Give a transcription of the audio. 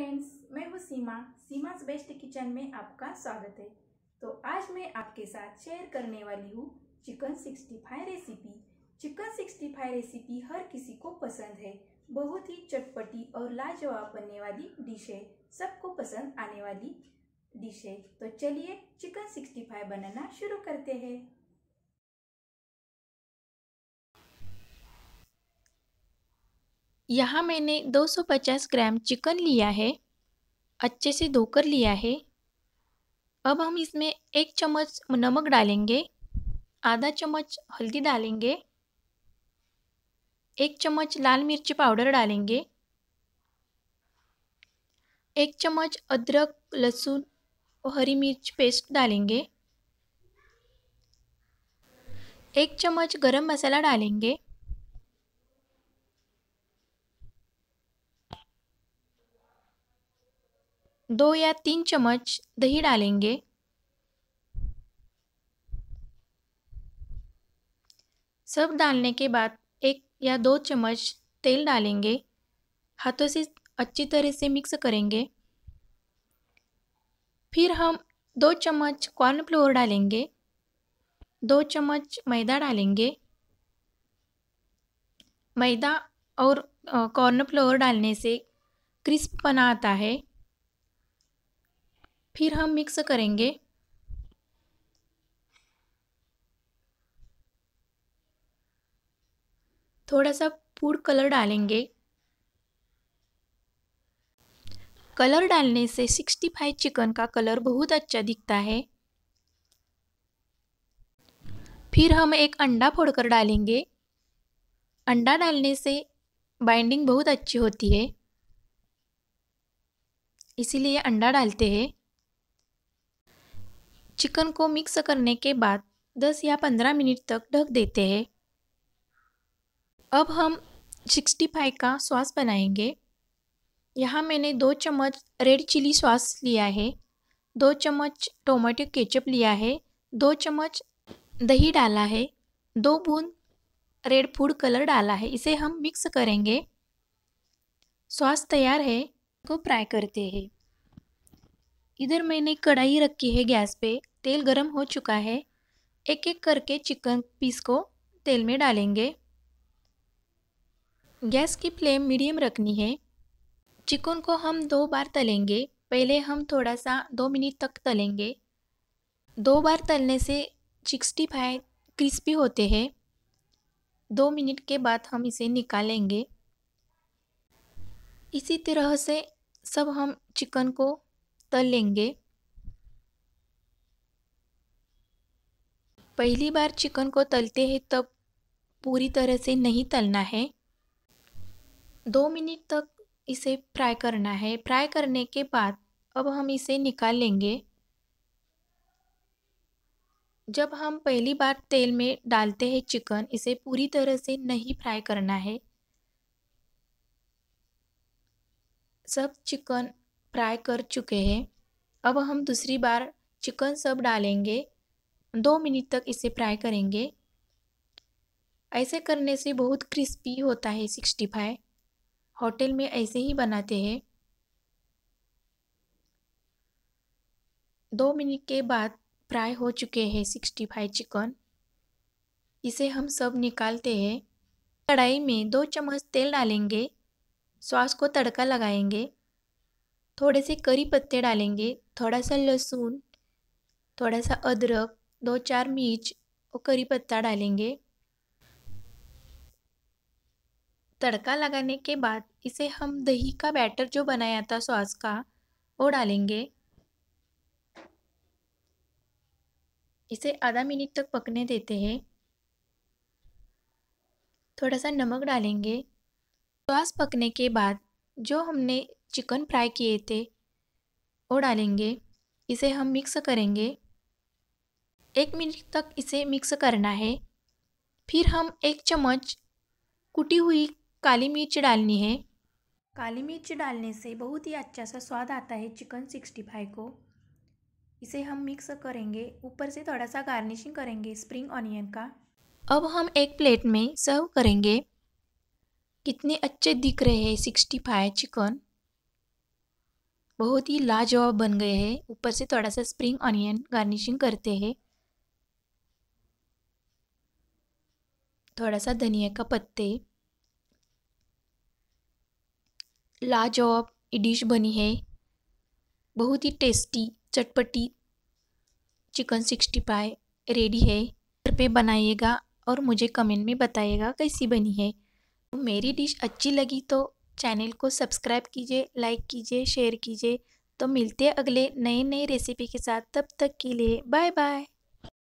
friends मैं हूँ सीमा सीमाज best kitchen में आपका स्वागत है तो आज मैं आपके साथ शेयर करने वाली हूँ chicken sixty five recipe chicken sixty five recipe हर किसी को पसंद है बहुत ही चटपटी और लाजवाब बनने वाली डिश है सबको पसंद आने वाली डिश है तो चलिए चिकन सिक्सटी फाइव बनाना शुरू करते हैं यहाँ मैंने 250 ग्राम चिकन लिया है अच्छे से धोकर लिया है अब हम इसमें एक चम्मच नमक डालेंगे आधा चम्मच हल्दी डालेंगे एक चम्मच लाल मिर्ची पाउडर डालेंगे एक चम्मच अदरक लहसुन और हरी मिर्च पेस्ट डालेंगे एक चम्मच गरम मसाला डालेंगे दो या तीन चम्मच दही डालेंगे सब डालने के बाद एक या दो चम्मच तेल डालेंगे हाथों से अच्छी तरह से मिक्स करेंगे फिर हम दो चम्मच कॉर्नफ्लोर डालेंगे दो चम्मच मैदा डालेंगे मैदा और कॉर्नफ्लोर डालने से क्रिस्प बना आता है फिर हम मिक्स करेंगे थोड़ा सा फूड कलर डालेंगे कलर डालने से 65 चिकन का कलर बहुत अच्छा दिखता है फिर हम एक अंडा फोड़कर डालेंगे अंडा डालने से बाइंडिंग बहुत अच्छी होती है इसीलिए अंडा डालते हैं चिकन को मिक्स करने के बाद 10 या 15 मिनट तक ढक देते हैं अब हम 65 का सॉस बनाएंगे यहाँ मैंने दो चम्मच रेड चिली सॉस लिया है दो चम्मच टोमेटो केचप लिया है दो चम्मच दही डाला है दो बूंद रेड फूड कलर डाला है इसे हम मिक्स करेंगे सॉस तैयार है को फ्राई करते हैं इधर मैंने कढ़ाई रखी है गैस पे तेल गरम हो चुका है एक एक करके चिकन पीस को तेल में डालेंगे गैस की फ्लेम मीडियम रखनी है चिकन को हम दो बार तलेंगे पहले हम थोड़ा सा दो मिनट तक तलेंगे दो बार तलने से सिक्सटी फाइव क्रिस्पी होते हैं दो मिनट के बाद हम इसे निकालेंगे इसी तरह से सब हम चिकन को तल लेंगे पहली बार चिकन को तलते हैं तब पूरी तरह से नहीं तलना है दो मिनट तक इसे फ्राई करना है फ्राई करने के बाद अब हम इसे निकाल लेंगे जब हम पहली बार तेल में डालते हैं चिकन इसे पूरी तरह से नहीं फ्राई करना है सब चिकन फ्राई कर चुके हैं अब हम दूसरी बार चिकन सब डालेंगे दो मिनट तक इसे फ्राई करेंगे ऐसे करने से बहुत क्रिस्पी होता है सिक्सटी फाइव होटल में ऐसे ही बनाते हैं दो मिनट के बाद फ्राई हो चुके हैं सिक्सटी फाइव चिकन इसे हम सब निकालते हैं कढ़ाई में दो चम्मच तेल डालेंगे स्वास को तड़का लगाएंगे थोड़े से करी पत्ते डालेंगे थोड़ा सा लहसुन थोड़ा सा अदरक दो चार मिर्च और करी पत्ता डालेंगे तड़का लगाने के बाद इसे हम दही का बैटर जो बनाया था सॉस का वो डालेंगे इसे आधा मिनट तक पकने देते हैं थोड़ा सा नमक डालेंगे सॉस पकने के बाद जो हमने चिकन फ्राई किए थे वो डालेंगे इसे हम मिक्स करेंगे एक मिनट तक इसे मिक्स करना है फिर हम एक चम्मच कुटी हुई काली मिर्च डालनी है काली मिर्च डालने से बहुत ही अच्छा सा स्वाद आता है चिकन सिक्सटी फाइव को इसे हम मिक्स करेंगे ऊपर से थोड़ा सा गार्निशिंग करेंगे स्प्रिंग ऑनियन का अब हम एक प्लेट में सर्व करेंगे कितने अच्छे दिख रहे हैं सिक्सटी फाइव चिकन बहुत ही लाजवाब बन गए हैं ऊपर से थोड़ा सा स्प्रिंग ऑनियन गार्निशिंग करते हैं थोड़ा सा धनिया का पत्ते लाजवाब ये डिश बनी है बहुत ही टेस्टी चटपटी चिकन सिक्सटी फाइव रेडी है घर पे बनाइएगा और मुझे कमेंट में बताइएगा कैसी बनी है तो मेरी डिश अच्छी लगी तो चैनल को सब्सक्राइब कीजिए लाइक कीजिए शेयर कीजिए तो मिलते हैं अगले नए नए रेसिपी के साथ तब तक के लिए बाय बाय